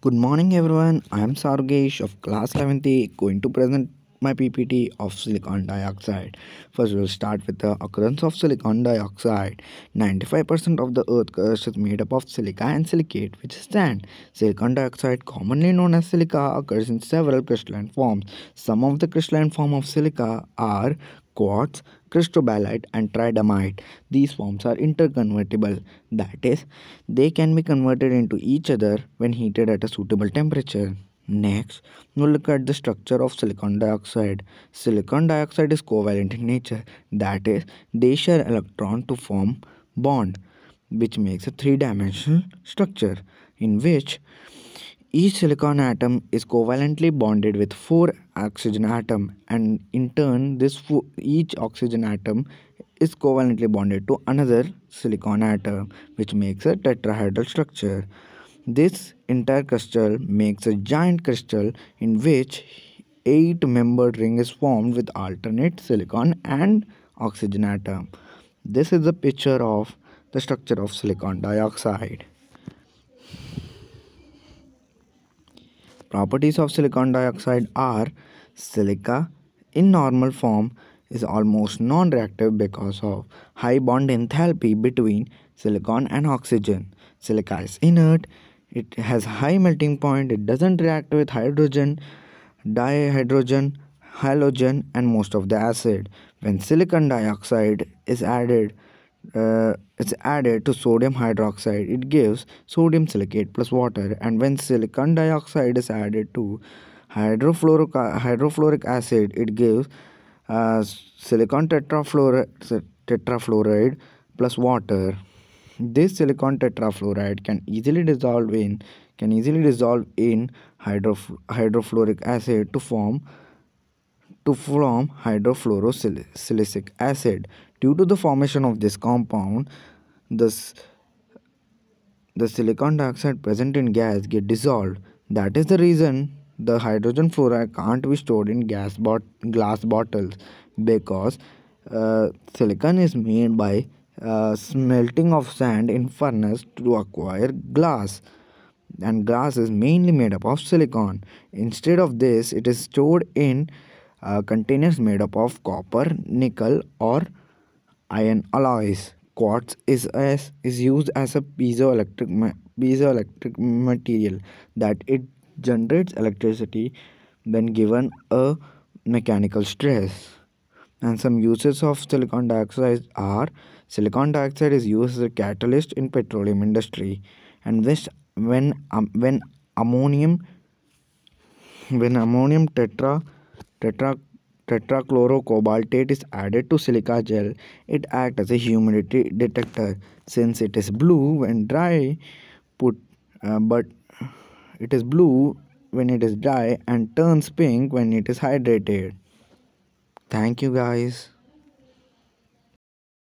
Good morning everyone, I am Sargesh of class 11th going to present my PPT of silicon dioxide. First we'll start with the occurrence of silicon dioxide. 95% of the earth crust is made up of silica and silicate which is sand. Silicon dioxide commonly known as silica occurs in several crystalline forms. Some of the crystalline form of silica are quartz, cristobalite and tridymite. These forms are interconvertible, that is, they can be converted into each other when heated at a suitable temperature. Next, we'll look at the structure of silicon dioxide. Silicon dioxide is covalent in nature, that is, they share electron to form bond, which makes a three-dimensional structure in which each silicon atom is covalently bonded with four oxygen atom and in turn this each oxygen atom is covalently bonded to another silicon atom which makes a tetrahedral structure. This entire crystal makes a giant crystal in which 8 membered ring is formed with alternate silicon and oxygen atom. This is a picture of the structure of silicon dioxide. Properties of silicon dioxide are silica in normal form is almost non-reactive because of high bond enthalpy between silicon and oxygen. Silica is inert, it has high melting point, it doesn't react with hydrogen, dihydrogen, halogen and most of the acid. When silicon dioxide is added, uh, it's added to sodium hydroxide it gives sodium silicate plus water and when silicon dioxide is added to hydrofluoric hydrofluoric acid it gives uh, silicon tetrafluoride, tetrafluoride plus water this silicon tetrafluoride can easily dissolve in can easily dissolve in hydrofluoric acid to form to form hydrofluorosilicic acid. Due to the formation of this compound, this, the silicon dioxide present in gas get dissolved. That is the reason the hydrogen fluoride can't be stored in gas bot glass bottles because uh, silicon is made by uh, smelting of sand in furnace to acquire glass and glass is mainly made up of silicon instead of this it is stored in uh, containers made up of copper, nickel or iron alloys. Quartz is, as, is used as a piezoelectric, piezoelectric material that it generates electricity when given a mechanical stress. And some uses of silicon dioxide are silicon dioxide is used as a catalyst in petroleum industry and this when um, when ammonium when ammonium tetra Tetra tetrachlorocobaltate is added to silica gel, it acts as a humidity detector. Since it is blue when dry, put uh, but it is blue when it is dry and turns pink when it is hydrated. Thank you guys.